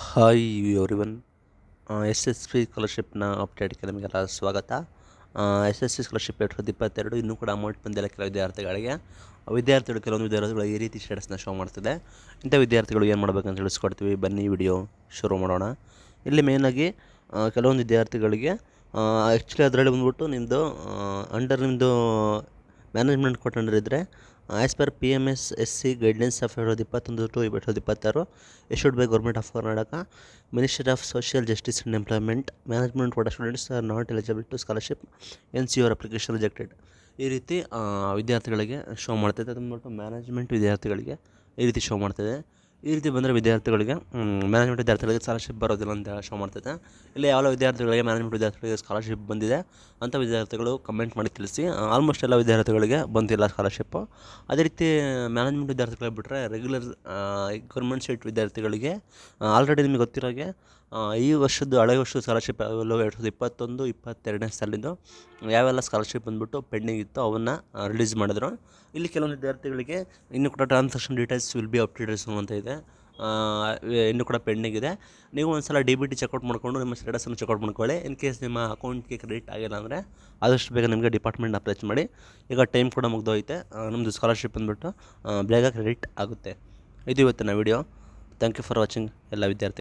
hi everyone S S P ಸ್ಕಾಲರ್ಶಿಪ್ನ ಅಪ್ಡೇಟ್ಗೆ ನಿಮಗೆಲ್ಲ ಸ್ವಾಗತ ಎಸ್ ಎಸ್ ಸಿ ಸ್ಕಾಲರ್ಶಿಪ್ ಎರಡು ಸಾವಿರದ ಇಪ್ಪತ್ತೆರಡು ಇನ್ನೂ ಕೂಡ ಅಮೌಂಟ್ ಬಂದಿಲ್ಲ ಕೆಲವು ವಿದ್ಯಾರ್ಥಿಗಳಿಗೆ uh, ವಿದ್ಯಾರ್ಥಿಗಳು ಕೆಲವೊಂದು ವಿದ್ಯಾರ್ಥಿಗಳು ಈ ರೀತಿ ಸ್ಟೇಟಸ್ನ ಶೋ ಮಾಡ್ತಿದೆ ಇಂಥ ವಿದ್ಯಾರ್ಥಿಗಳು ಏನು ಮಾಡಬೇಕಂತ ತಿಳಿಸ್ಕೊಡ್ತೀವಿ ಬನ್ನಿ ವಿಡಿಯೋ ಶುರು ಮಾಡೋಣ ಇಲ್ಲಿ ಮೇಯ್ನಾಗಿ uh, ಕೆಲವೊಂದು ವಿದ್ಯಾರ್ಥಿಗಳಿಗೆ ಆ್ಯಕ್ಚುಲಿ uh, ಅದರಲ್ಲಿ ಬಂದ್ಬಿಟ್ಟು ನಿಮ್ಮದು ಅಂಡರ್ ನಿಮ್ಮದು ಮ್ಯಾನೇಜ್ಮೆಂಟ್ ಕೋಡ್ ಅಂಡರ್ ಇದ್ದರೆ per P M S S C guidelines of ಎರಡು ಸಾವಿರದ ಇಪ್ಪತ್ತೊಂದು ಟು ಎರಡು ಸಾವಿರದ ಇಪ್ಪತ್ತಾರು issued by government of Karnataka minister of social justice and employment management for students are not eligible to scholarship N C your application rejected ಈ ರೀತಿ uh, ವಿದ್ಯಾರ್ಥಿಗಳಿಗೆ show ಮಾಡ್ತೈತೆ ಅದನ್ನು ಬಿಟ್ಟು ಮ್ಯಾನೇಜ್ಮೆಂಟ್ ವಿದ್ಯಾರ್ಥಿಗಳಿಗೆ ಈ ರೀತಿ ಶೋ ಮಾಡ್ತಿದೆ ಈ ರೀತಿ ಬಂದರೆ ವಿದ್ಯಾರ್ಥಿಗಳಿಗೆ ಮ್ಯಾನೇಜ್ಮೆಂಟ್ ವಿದ್ಯಾರ್ಥಿಗಳಿಗೆ ಸ್ಕಾಲರ್ಶಿಪ್ ಬರೋದಿಲ್ಲ ಅಂತ ಶೋ ಮಾಡ್ತೈತೆ ಇಲ್ಲಿ ಯಾವ ವಿದ್ಯಾರ್ಥಿಗಳಿಗೆ ಮ್ಯಾನೇಜ್ಮೆಂಟ್ ವಿದ್ಯಾರ್ಥಿಗಳಿಗೆ ಸ್ಕಾಲರ್ಶಿಪ್ ಬಂದಿದೆ ಅಂಥ ವಿದ್ಯಾರ್ಥಿಗಳು ಕಮೆಂಟ್ ಮಾಡಿ ತಿಳಿಸಿ ಆಲ್ಮೋಸ್ಟ್ ಎಲ್ಲ ವಿದ್ಯಾರ್ಥಿಗಳಿಗೆ ಬಂದಿಲ್ಲ ಸ್ಕಾಲರ್ಶಿಪ್ಪು ಅದೇ ರೀತಿ ಮ್ಯಾನೇಜ್ಮೆಂಟ್ ವಿದ್ಯಾರ್ಥಿಗಳಿಗೆ ಬಿಟ್ಟರೆ ರೆಗ್ಯುಲರ್ ಗೌರ್ಮೆಂಟ್ ಸೀಟ್ ವಿದ್ಯಾರ್ಥಿಗಳಿಗೆ ಆಲ್ರೆಡಿ ನಿಮಗೆ ಗೊತ್ತಿರೋಗೆ ಈ ವರ್ಷದ್ದು ಹಳೆ ವರ್ಷದ ಸ್ಕಾಲರ್ಶಿಪ್ ಎರಡು ಸಾವಿರದ ಇಪ್ಪತ್ತೊಂದು ಇಪ್ಪತ್ತೆರಡನೇ ಸಾಲಿಂದು ಯಾವೆಲ್ಲ ಸ್ಕಾಲರ್ಶಿಪ್ ಬಂದುಬಿಟ್ಟು ಪೆಂಡಿಂಗ್ ಇತ್ತು ಅವನ್ನು ರಿಲೀಸ್ ಮಾಡಿದ್ರು ಇಲ್ಲಿ ಕೆಲವೊಂದು ವಿದ್ಯಾರ್ಥಿಗಳಿಗೆ ಇನ್ನೂ ಕೂಡ transaction details will be updated ಅಂತ ಇದೆ ಇನ್ನೂ ಕೂಡ ಪೆಂಡಿಂಗ್ ಇದೆ ನೀವು ಒಂದು ಸಲ ಡಿ ಬಿ ಟಿ ಚೆಕ್ಔಟ್ ಮಾಡಿಕೊಂಡು ನಿಮ್ಮ ಸ್ಟೇಟಸನ್ನು ಚೆಕ್ಔಟ್ ಮಾಡ್ಕೊಳ್ಳಿ ಇನ್ ಕೇಸ್ ನಿಮ್ಮ ಅಕೌಂಟ್ಗೆ ಕ್ರೆಡಿಟ್ ಆಗಿಲ್ಲ ಅಂದರೆ ಆದಷ್ಟು ಬೇಗ ನಿಮಗೆ ಡಿಪಾರ್ಟ್ಮೆಂಟ್ ಅಪ್ರೋಚ್ ಮಾಡಿ ಈಗ ಟೈಮ್ ಕೂಡ ಮುಗ್ದೋಯ್ತೆ ನಮ್ಮದು ಸ್ಕಾಲರ್ಶಿಪ್ ಬಂದುಬಿಟ್ಟು ಬೇಗ ಕ್ರೆಡಿಟ್ ಆಗುತ್ತೆ ಇದು ಇವತ್ತಿನ video thank you for watching ಎಲ್ಲ ವಿದ್ಯಾರ್ಥಿ